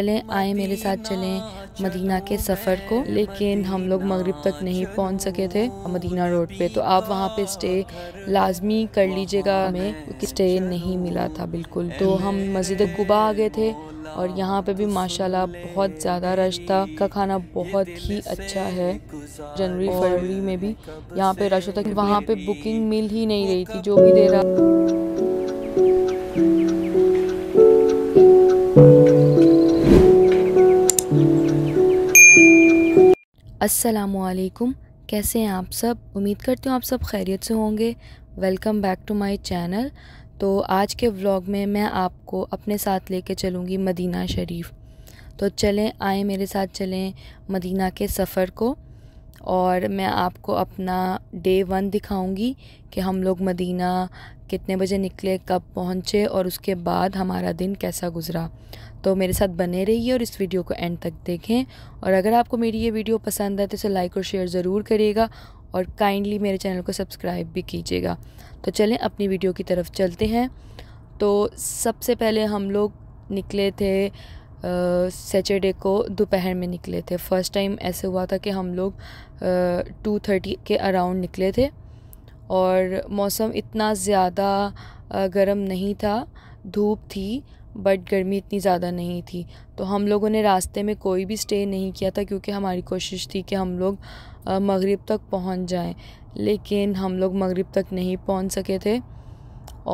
चलें आए मेरे साथ चलें मदीना के सफ़र को लेकिन हम लोग मगरब तक नहीं पहुंच सके थे मदीना रोड पे तो आप वहां पे स्टे लाजमी कर लीजिएगा हमें स्टे नहीं मिला था बिल्कुल तो हम मस्जिद कुबा आ गए थे और यहाँ पे भी माशाल्लाह बहुत ज़्यादा रश था का खाना बहुत ही अच्छा है जनवरी फरवरी में भी यहाँ पे रश होता वहाँ पे बुकिंग मिल ही नहीं रही थी जो भी दे रहा असलकुम कैसे हैं आप सब उम्मीद करती हूँ आप सब खैरियत से होंगे welcome back to my channel तो आज के व्लॉग में मैं आपको अपने साथ लेके चलूँगी मदीना शरीफ तो चलें आए मेरे साथ चलें मदीना के सफ़र को और मैं आपको अपना डे वन दिखाऊंगी कि हम लोग मदीना कितने बजे निकले कब पहुँचे और उसके बाद हमारा दिन कैसा गुज़रा तो मेरे साथ बने रहिए और इस वीडियो को एंड तक देखें और अगर आपको मेरी ये वीडियो पसंद आए तो इसे लाइक और शेयर ज़रूर करिएगा और काइंडली मेरे चैनल को सब्सक्राइब भी कीजिएगा तो चलें अपनी वीडियो की तरफ चलते हैं तो सबसे पहले हम लोग निकले थे सैटरडे को दोपहर में निकले थे फ़र्स्ट टाइम ऐसे हुआ था कि हम लोग टू थर्टी के अराउंड निकले थे और मौसम इतना ज़्यादा गर्म नहीं था धूप थी बट गर्मी इतनी ज़्यादा नहीं थी तो हम लोगों ने रास्ते में कोई भी स्टे नहीं किया था क्योंकि हमारी कोशिश थी कि हम लोग मगरिब तक पहुंच जाएं लेकिन हम लोग मगरिब तक नहीं पहुंच सके थे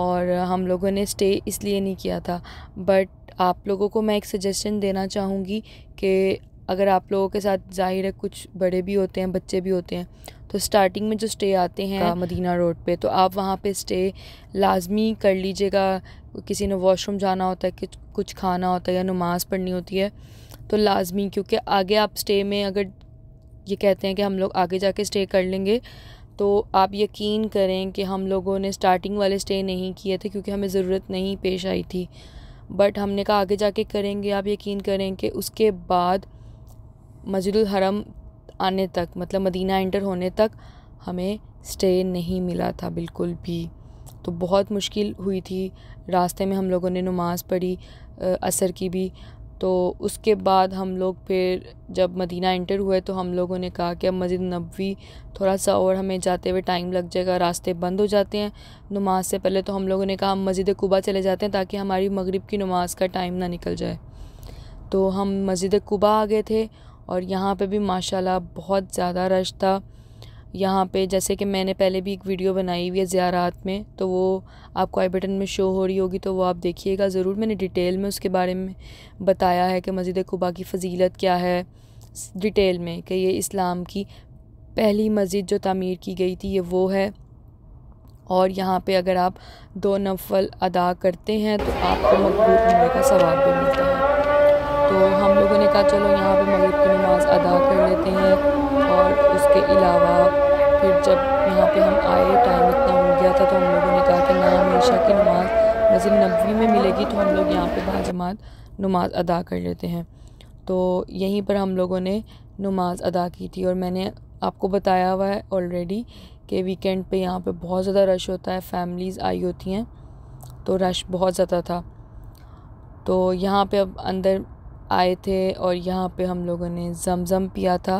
और हम लोगों ने स्टे इसलिए नहीं किया था बट आप लोगों को मैं एक सजेशन देना चाहूँगी कि अगर आप लोगों के साथ जाहिर है कुछ बड़े भी होते हैं बच्चे भी होते हैं तो स्टार्टिंग में जो स्टे आते हैं मदीना रोड पे तो आप वहाँ पे स्टे लाजमी कर लीजिएगा किसी ने वॉशरूम जाना होता है कुछ खाना होता है या नमाज़ पढ़नी होती है तो लाजमी क्योंकि आगे आप स्टे में अगर ये कहते हैं कि हम लोग आगे जाके स्टे कर लेंगे तो आप यकीन करें कि हम लोगों ने स्टार्टिंग वाले स्टे नहीं किए थे क्योंकि हमें ज़रूरत नहीं पेश आई थी बट हमने कहा आगे जाके करेंगे आप यकीन करें कि उसके बाद मजरुल हरम आने तक मतलब मदीना इंटर होने तक हमें स्टे नहीं मिला था बिल्कुल भी तो बहुत मुश्किल हुई थी रास्ते में हम लोगों ने नमाज़ पढ़ी असर की भी तो उसके बाद हम लोग फिर जब मदीना इंटर हुए तो हम लोगों ने कहा कि अब मस्जिद नबी थोड़ा सा और हमें जाते हुए टाइम लग जाएगा रास्ते बंद हो जाते हैं नमाज से पहले तो हम लोगों ने कहा हम मस्जिद कुबा चले जाते हैं ताकि हमारी मगरिब की नमाज का टाइम ना निकल जाए तो हम मस्जिद कुबा आ गए थे और यहाँ पे भी माशाल्लाह बहुत ज़्यादा रश था यहाँ पे जैसे कि मैंने पहले भी एक वीडियो बनाई हुई है ज़्यारात में तो वो आपको आई बटन में शो हो रही होगी तो वो आप देखिएगा ज़रूर मैंने डिटेल में उसके बारे में बताया है कि मस्जिद कुबा की फजीलत क्या है डिटेल में कि ये इस्लाम की पहली मस्जिद जो तमीर की गई थी ये वो है और यहाँ पे अगर आप दो नफल अदा करते हैं तो आपको मकबूल होने का सवाल भी मिलता है तो हम लोगों ने कहा चलो यहाँ पे मगरब की नमाज़ अदा कर लेते हैं और उसके अलावा फिर जब यहाँ पे हम आए टाइम इतना हो गया था तो हम लोगों ने कहा कि ना हमेशा की नमाज़ मस्जिद नबी में मिलेगी तो हम लोग यहाँ पे बाजमात नमाज अदा कर लेते हैं तो यहीं पर हम लोगों ने नमाज अदा की थी और मैंने आपको बताया हुआ है ऑलरेडी कि वीकेंड पे यहाँ पे बहुत ज़्यादा रश होता है फैमिलीज़ आई होती हैं तो रश बहुत ज़्यादा था तो यहाँ पे अब अंदर आए थे और यहाँ पे हम लोगों ने जमज़म पिया था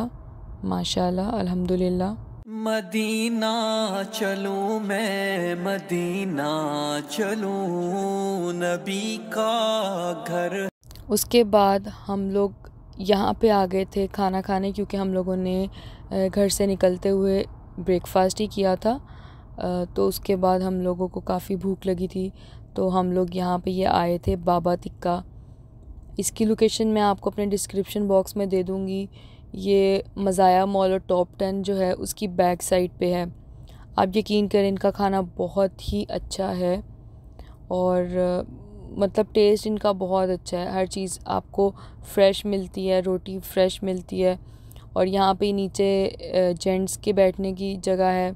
माशाल्लाह अल्हम्दुलिल्लाह मदीना चलूँ मैं मदीना चलूँ नबी का घर उसके बाद हम लोग यहाँ पे आ गए थे खाना खाने क्योंकि हम लोगों ने घर से निकलते हुए ब्रेकफास्ट ही किया था तो उसके बाद हम लोगों को काफ़ी भूख लगी थी तो हम लोग यहाँ पे ये आए थे बाबा तिक्का इसकी लोकेशन मैं आपको अपने डिस्क्रिप्शन बॉक्स में दे दूँगी ये मज़ाया मॉल और टॉप टेन जो है उसकी बैक साइड पे है आप यकीन करें इनका खाना बहुत ही अच्छा है और मतलब टेस्ट इनका बहुत अच्छा है हर चीज़ आपको फ्रेश मिलती है रोटी फ्रेश मिलती है और यहाँ पे नीचे जेंट्स के बैठने की जगह है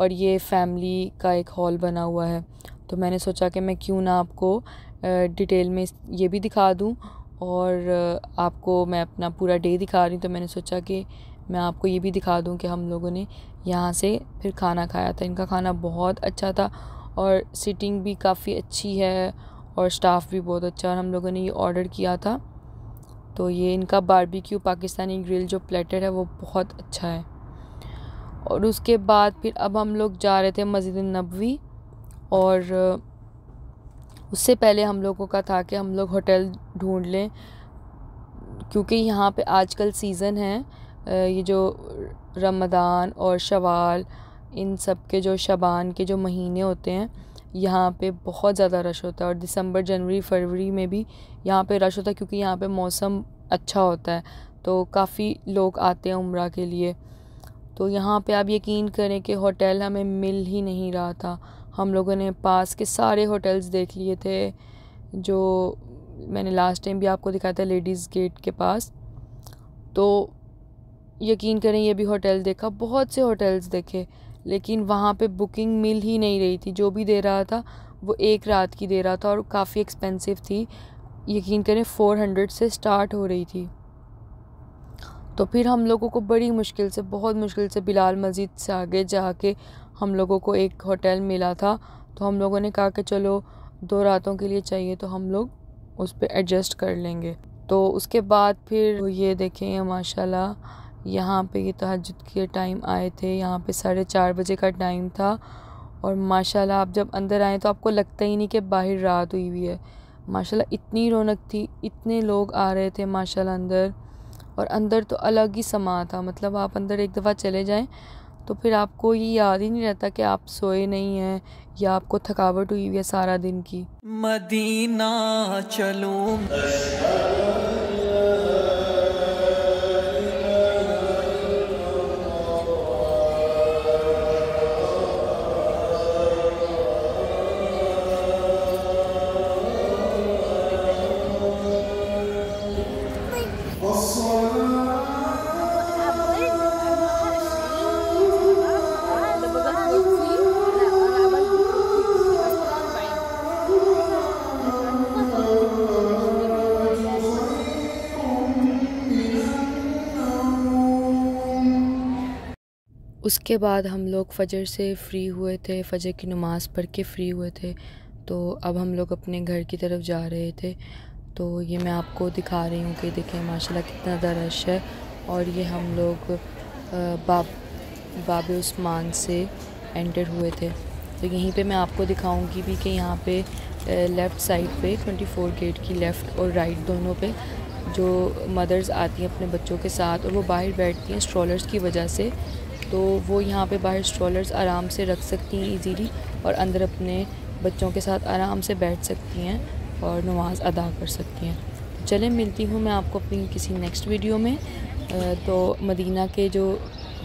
और ये फैमिली का एक हॉल बना हुआ है तो मैंने सोचा कि मैं क्यों ना आपको डिटेल में ये भी दिखा दूँ और आपको मैं अपना पूरा डे दिखा रही हूँ तो मैंने सोचा कि मैं आपको ये भी दिखा दूँ कि हम लोगों ने यहाँ से फिर खाना खाया था इनका खाना बहुत अच्छा था और सीटिंग भी काफ़ी अच्छी है और स्टाफ़ भी बहुत अच्छा और हम लोगों ने ये ऑर्डर किया था तो ये इनका बारबेक्यू पाकिस्तानी ग्रिल जो प्लेटर है वो बहुत अच्छा है और उसके बाद फिर अब हम लोग जा रहे थे मस्जिद नबवी और उससे पहले हम लोगों का था कि हम लोग होटल ढूंढ लें क्योंकि यहाँ पे आजकल सीज़न है ये जो रमदान और शवाल इन सब के जो शबान के जो महीने होते हैं यहाँ पे बहुत ज़्यादा रश होता है और दिसंबर जनवरी फरवरी में भी यहाँ पे रश होता है क्योंकि यहाँ पे मौसम अच्छा होता है तो काफ़ी लोग आते हैं उम्र के लिए तो यहाँ पे आप यकीन करें कि होटल हमें मिल ही नहीं रहा था हम लोगों ने पास के सारे होटल्स देख लिए थे जो मैंने लास्ट टाइम भी आपको दिखाया था लेडीज़ गेट के पास तो यकीन करें ये भी होटल देखा बहुत से होटल्स देखे लेकिन वहाँ पे बुकिंग मिल ही नहीं रही थी जो भी दे रहा था वो एक रात की दे रहा था और काफ़ी एक्सपेंसिव थी यकीन करें फ़ोर हंड्रेड से स्टार्ट हो रही थी तो फिर हम लोगों को बड़ी मुश्किल से बहुत मुश्किल से बिलाल मस्जिद से आगे जाके हम लोगों को एक होटल मिला था तो हम लोगों ने कहा कि चलो दो रातों के लिए चाहिए तो हम लोग उस पर एडजस्ट कर लेंगे तो उसके बाद फिर ये देखें माशाल्लाह यहाँ पे ये तहजद के टाइम आए थे यहाँ पे साढ़े चार बजे का टाइम था और माशाल्लाह आप जब अंदर आए तो आपको लगता ही नहीं कि बाहर रात हुई हुई है माशाल्लाह इतनी रौनक थी इतने लोग आ रहे थे माशाल्लाह अंदर और अंदर तो अलग ही समा था मतलब आप अंदर एक दफ़ा चले जाएँ तो फिर आपको ये याद ही नहीं रहता कि आप सोए नहीं हैं या आपको थकावट हुई हुई है सारा दिन की मदीना चलो उसके बाद हम लोग फजर से फ़्री हुए थे फजर की नमाज़ पढ़ के फ़्री हुए थे तो अब हम लोग अपने घर की तरफ जा रहे थे तो ये मैं आपको दिखा रही हूँ कि देखें माशाल्लाह कितना दरश है और ये हम लोग बाब बाब उस्मान से एंटर हुए थे तो यहीं पे मैं आपको दिखाऊंगी भी कि यहाँ पे लेफ़्ट साइड पे 24 गेट की लेफ़्ट और राइट दोनों पे जो मदर्स आती हैं अपने बच्चों के साथ और वो बाहर बैठती हैं स्ट्रॉलर्स की वजह से तो वो यहाँ पे बाहर स्ट्रॉलर्स आराम से रख सकती हैं इजीली और अंदर अपने बच्चों के साथ आराम से बैठ सकती हैं और नमाज़ अदा कर सकती हैं तो चलें मिलती हूँ मैं आपको अपनी किसी नेक्स्ट वीडियो में तो मदीना के जो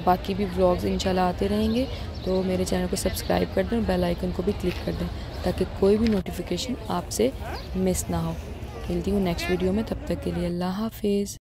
बाकी भी ब्लॉग्स इंशाल्लाह आते रहेंगे तो मेरे चैनल को सब्सक्राइब कर दें और बेल आइकन को भी क्लिक कर दें ताकि कोई भी नोटिफिकेशन आपसे मिस ना हो मिलती हूँ नेक्स्ट वीडियो में तब तक के लिए अल्लाह हाफिज़